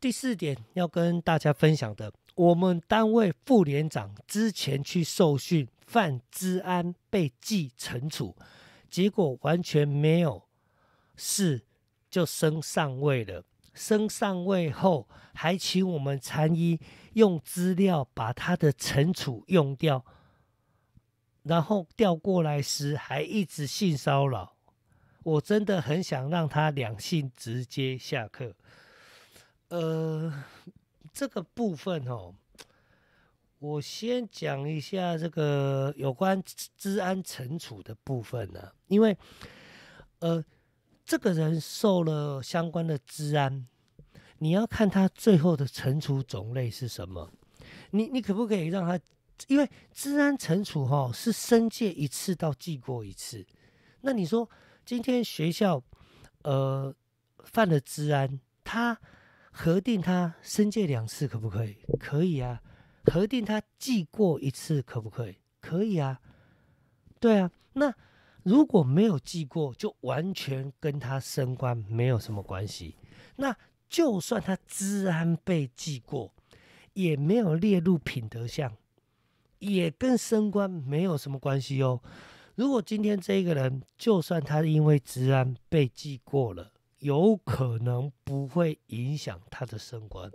第四点要跟大家分享的，我们单位副连长之前去受训犯治安被记惩处，结果完全没有事就升上位了。升上位后还请我们参医用资料把他的惩处用掉，然后调过来时还一直性骚扰。我真的很想让他两性直接下课。呃，这个部分哦，我先讲一下这个有关治安惩处的部分呢，因为呃，这个人受了相关的治安，你要看他最后的惩处种类是什么。你你可不可以让他？因为治安惩处哈是申诫一次到记过一次，那你说今天学校呃犯了治安，他。核定他申诫两次可不可以？可以啊。核定他记过一次可不可以？可以啊。对啊。那如果没有记过，就完全跟他升官没有什么关系。那就算他治安被记过，也没有列入品德项，也跟升官没有什么关系哦。如果今天这一个人，就算他因为治安被记过了。有可能不会影响他的升官，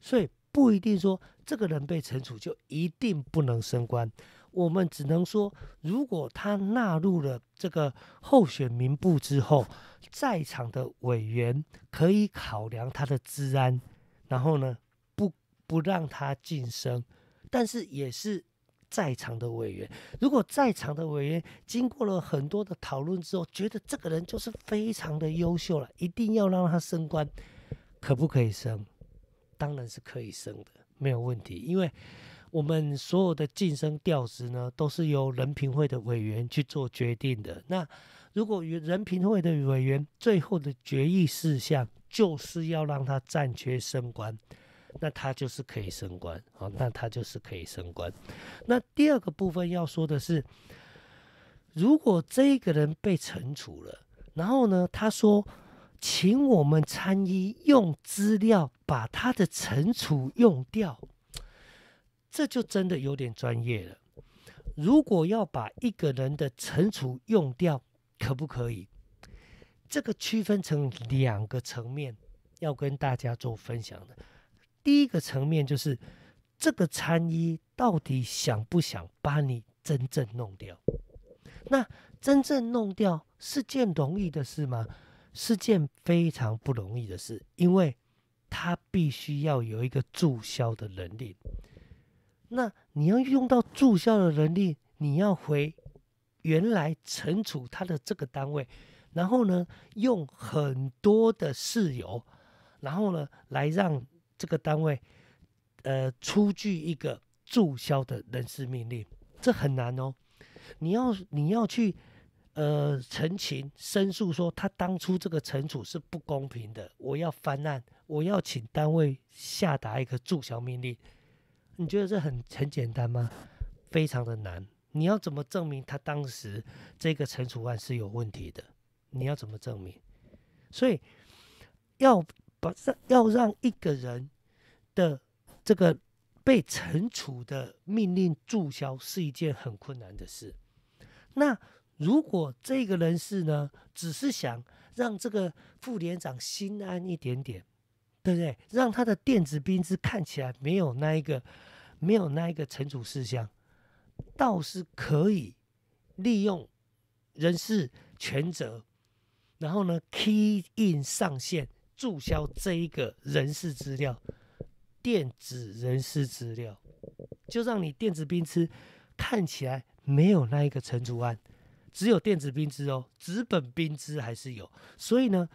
所以不一定说这个人被惩处就一定不能升官。我们只能说，如果他纳入了这个候选名簿之后，在场的委员可以考量他的治安，然后呢，不不让他晋升，但是也是。在场的委员，如果在场的委员经过了很多的讨论之后，觉得这个人就是非常的优秀了，一定要让他升官，可不可以升？当然是可以升的，没有问题。因为我们所有的晋升调职呢，都是由人评会的委员去做决定的。那如果人评会的委员最后的决议事项就是要让他暂缺升官。那他就是可以升官，啊，那他就是可以升官。那第二个部分要说的是，如果这个人被惩处了，然后呢，他说，请我们参议用资料把他的惩处用掉，这就真的有点专业了。如果要把一个人的惩处用掉，可不可以？这个区分成两个层面，要跟大家做分享的。第一个层面就是，这个参议到底想不想把你真正弄掉？那真正弄掉是件容易的事吗？是件非常不容易的事，因为他必须要有一个注销的能力。那你要用到注销的能力，你要回原来存储他的这个单位，然后呢，用很多的事由，然后呢，来让。这个单位，呃，出具一个注销的人事命令，这很难哦。你要你要去呃，陈情申诉，说他当初这个惩处是不公平的，我要翻案，我要请单位下达一个注销命令。你觉得这很很简单吗？非常的难。你要怎么证明他当时这个惩处案是有问题的？你要怎么证明？所以要。把要让一个人的这个被惩处的命令注销是一件很困难的事。那如果这个人事呢，只是想让这个副连长心安一点点，对不对？让他的电子兵资看起来没有那一个没有那一个惩处事项，倒是可以利用人事权责，然后呢，key in 上线。注销这一个人事资料，电子人事资料，就让你电子兵支看起来没有那一个陈竹安，只有电子兵支哦，纸本兵支还是有。所以呢，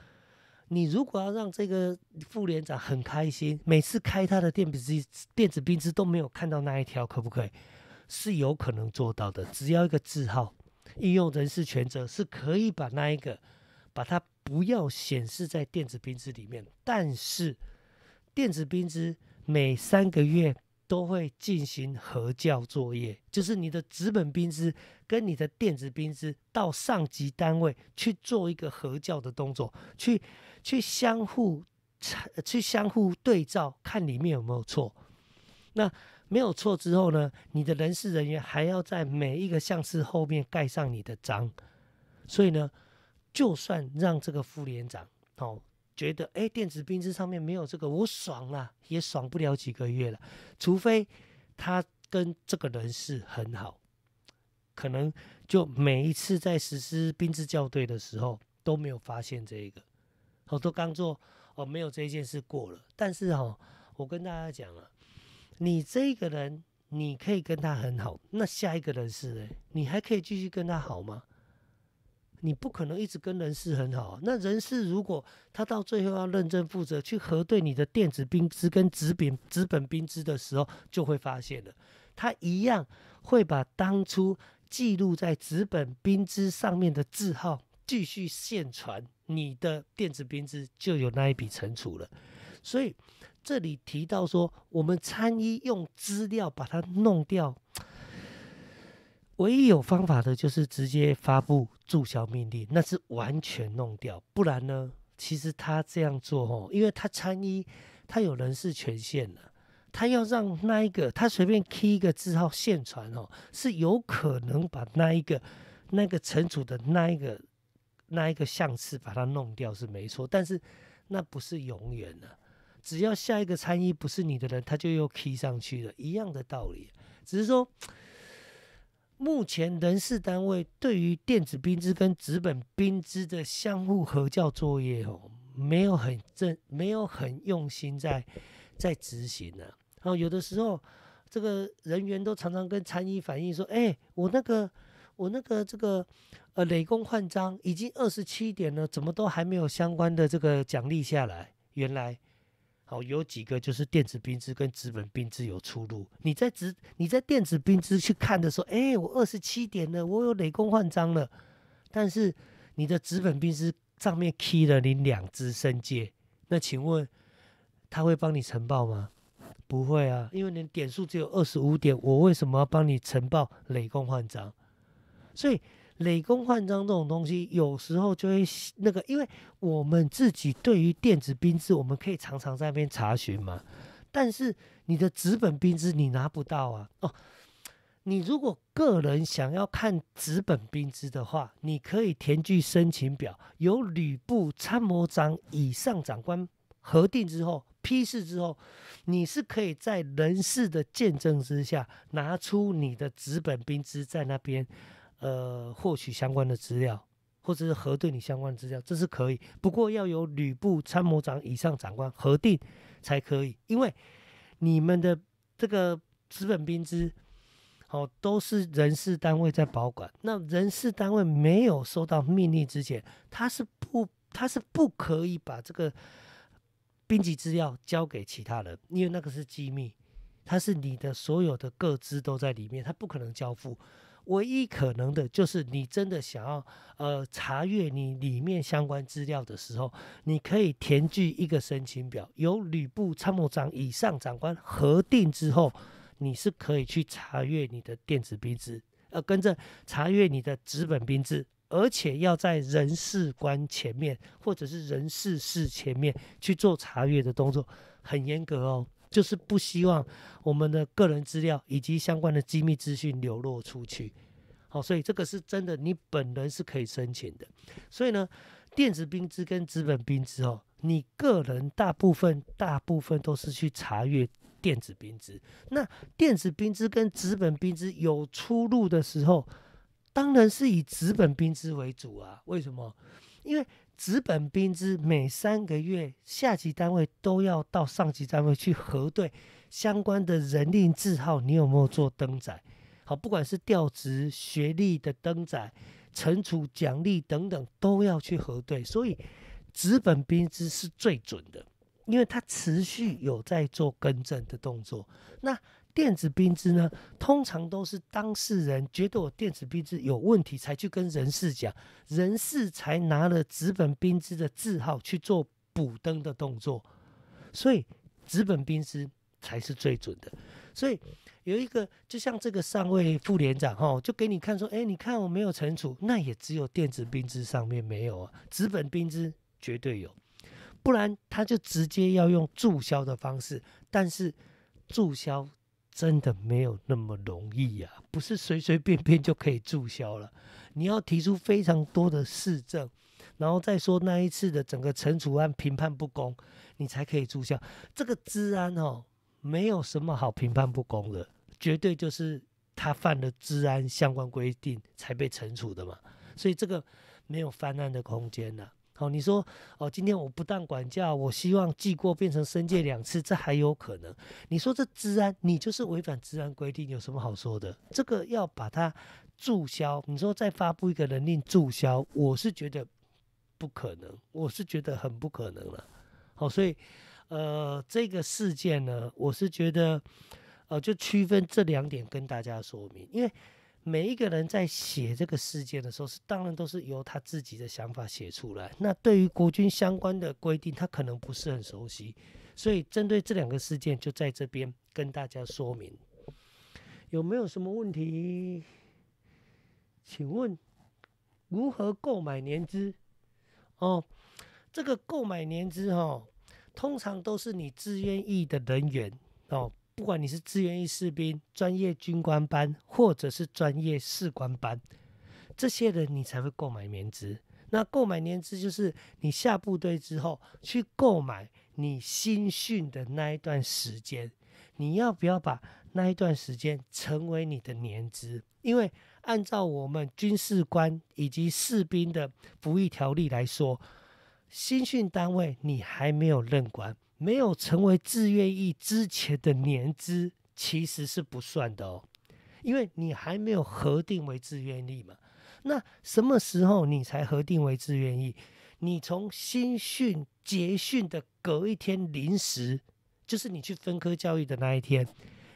你如果要让这个副连长很开心，每次开他的电子机电子兵支都没有看到那一条，可不可以？是有可能做到的，只要一个字号应用人事权责，是可以把那一个。把它不要显示在电子冰证里面，但是电子冰证每三个月都会进行核教作业，就是你的纸本冰证跟你的电子冰证到上级单位去做一个核教的动作，去去相互去相互对照，看里面有没有错。那没有错之后呢，你的人事人员还要在每一个像是后面盖上你的章，所以呢。就算让这个副连长哦觉得哎电子兵制上面没有这个，我爽了也爽不了几个月了。除非他跟这个人是很好，可能就每一次在实施兵制校对的时候都没有发现这个，哦都刚做哦没有这一件事过了。但是哦，我跟大家讲了，你这个人你可以跟他很好，那下一个人是哎，你还可以继续跟他好吗？你不可能一直跟人事很好，那人事如果他到最后要认真负责去核对你的电子兵资跟纸本纸本兵资的时候，就会发现了，他一样会把当初记录在纸本兵资上面的字号继续现传，你的电子兵资就有那一笔存储了。所以这里提到说，我们参一用资料把它弄掉。唯一有方法的，就是直接发布注销命令，那是完全弄掉。不然呢，其实他这样做哦，因为他参议，他有人事权限的，他要让那一个，他随便踢一个字号现传哦，是有可能把那一个、那个惩处的那一个、那一个相次把它弄掉是没错，但是那不是永远的，只要下一个参议不是你的人，他就又踢上去了，一样的道理，只是说。目前人事单位对于电子兵支跟纸本兵支的相互合教作业哦，没有很正，没有很用心在在执行呢。然后有的时候，这个人员都常常跟参议反映说：“哎，我那个我那个这个呃雷公换章已经二十七点了，怎么都还没有相关的这个奖励下来？”原来。哦，有几个就是电子冰支跟纸本冰支有出入。你在纸你在电子冰支去看的时候，哎，我二十七点了，我有累公换张了，但是你的纸本冰支上面踢了你两只升阶，那请问他会帮你呈报吗？不会啊，因为你点数只有二十五点，我为什么要帮你呈报累公换张？所以。雷公换章这种东西，有时候就会那个，因为我们自己对于电子兵资，我们可以常常在那边查询嘛。但是你的纸本兵资你拿不到啊。哦，你如果个人想要看纸本兵资的话，你可以填具申请表，由旅部参谋长以上长官核定之后批示之后，你是可以在人事的见证之下，拿出你的纸本兵资在那边。呃，获取相关的资料，或者是核对你相关的资料，这是可以。不过要由旅部参谋长以上长官核定才可以，因为你们的这个资本兵资，好都是人事单位在保管。那人事单位没有收到命令之前，他是不他是不可以把这个兵籍资料交给其他人，因为那个是机密，它是你的所有的各资都在里面，他不可能交付。唯一可能的就是，你真的想要呃查阅你里面相关资料的时候，你可以填具一个申请表，由旅部参谋长以上长官核定之后，你是可以去查阅你的电子兵制，呃跟着查阅你的纸本兵制。而且要在人事官前面或者是人事室前面去做查阅的动作，很严格哦。就是不希望我们的个人资料以及相关的机密资讯流落出去，好，所以这个是真的，你本人是可以申请的。所以呢，电子兵资跟资本兵资哦，你个人大部分大部分都是去查阅电子兵资。那电子兵资跟资本兵资有出入的时候，当然是以资本兵资为主啊。为什么？因为。职本兵资每三个月，下级单位都要到上级单位去核对相关的人令字号，你有没有做登载？好，不管是调职、学历的登载、惩处、奖励等等，都要去核对。所以，职本兵资是最准的，因为它持续有在做更正的动作。那电子兵支呢，通常都是当事人觉得我电子兵支有问题，才去跟人事讲，人事才拿了直本兵支的字号去做补登的动作，所以直本兵支才是最准的。所以有一个就像这个上位副连长哈，就给你看说，哎，你看我没有惩处，那也只有电子兵支上面没有啊，直本兵支绝对有，不然他就直接要用注销的方式，但是注销。真的没有那么容易呀，不是随随便便就可以注销了。你要提出非常多的市政，然后再说那一次的整个惩处案评判不公，你才可以注销。这个治安哦，没有什么好评判不公的，绝对就是他犯了治安相关规定才被惩处的嘛，所以这个没有翻案的空间了。好，你说哦，今天我不但管教，我希望记过变成申诫两次，这还有可能？你说这治安，你就是违反治安规定，有什么好说的？这个要把它注销，你说再发布一个命令注销，我是觉得不可能，我是觉得很不可能了。好，所以呃，这个事件呢，我是觉得呃，就区分这两点跟大家说明，因为。每一个人在写这个事件的时候，是当然都是由他自己的想法写出来。那对于国军相关的规定，他可能不是很熟悉，所以针对这两个事件，就在这边跟大家说明。有没有什么问题？请问如何购买年资？哦，这个购买年资哈，通常都是你自愿意的人员哦。不管你是志愿役士兵、专业军官班，或者是专业士官班，这些人你才会购买年资。那购买年资就是你下部队之后去购买你新训的那一段时间，你要不要把那一段时间成为你的年资？因为按照我们军事官以及士兵的服役条例来说，新训单位你还没有任官。没有成为自愿意之前的年资其实是不算的哦，因为你还没有核定为自愿意嘛。那什么时候你才核定为自愿意？你从新训结训的隔一天临时，就是你去分科教育的那一天，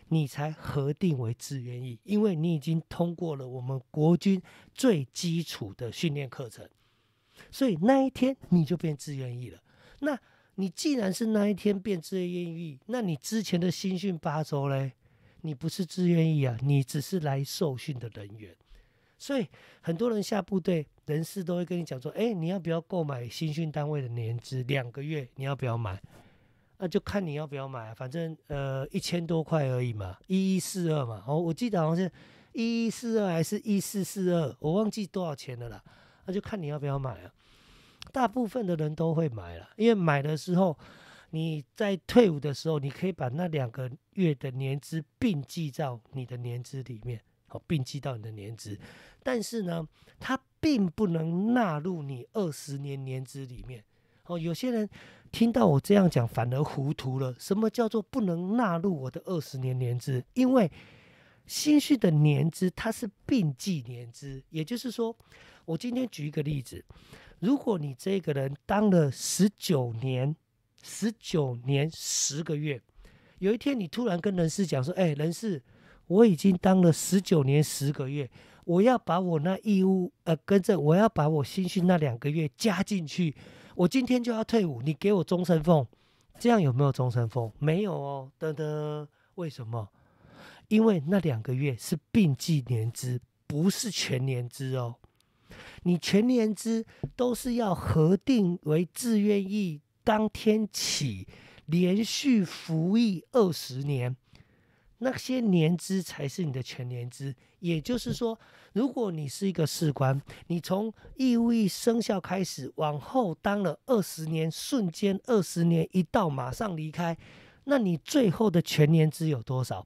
你才核定为自愿意，因为你已经通过了我们国军最基础的训练课程，所以那一天你就变自愿意了。那。你既然是那一天变自愿役，那你之前的新训八周嘞，你不是自愿意啊，你只是来受训的人员，所以很多人下部队人事都会跟你讲说，哎，你要不要购买新训单位的年资？两个月，你要不要买？那就看你要不要买，反正呃一千多块而已嘛，一一四二嘛，哦，我记得好像是一一四二还是一四四二，我忘记多少钱的了，那就看你要不要买啊。大部分的人都会买了，因为买的时候，你在退伍的时候，你可以把那两个月的年资并记到你的年资里面，好并记到你的年资。但是呢，它并不能纳入你二十年年资里面。哦，有些人听到我这样讲反而糊涂了。什么叫做不能纳入我的二十年年资？因为新旭的年资它是并计年资，也就是说，我今天举一个例子。如果你这个人当了十九年，十九年十个月，有一天你突然跟人事讲说，哎，人事，我已经当了十九年十个月，我要把我那义务，呃，跟着我要把我新训那两个月加进去，我今天就要退伍，你给我终身俸，这样有没有终身俸？没有哦，等等，为什么？因为那两个月是并计年资，不是全年资哦。你全年资都是要核定为自愿役，当天起连续服役二十年，那些年资才是你的全年资。也就是说，如果你是一个士官，你从义务役生效开始往后当了二十年，瞬间二十年一到，马上离开，那你最后的全年资有多少？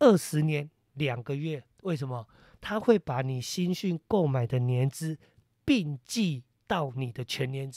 二十年两个月，为什么？他会把你新训购买的年资并计到你的全年资。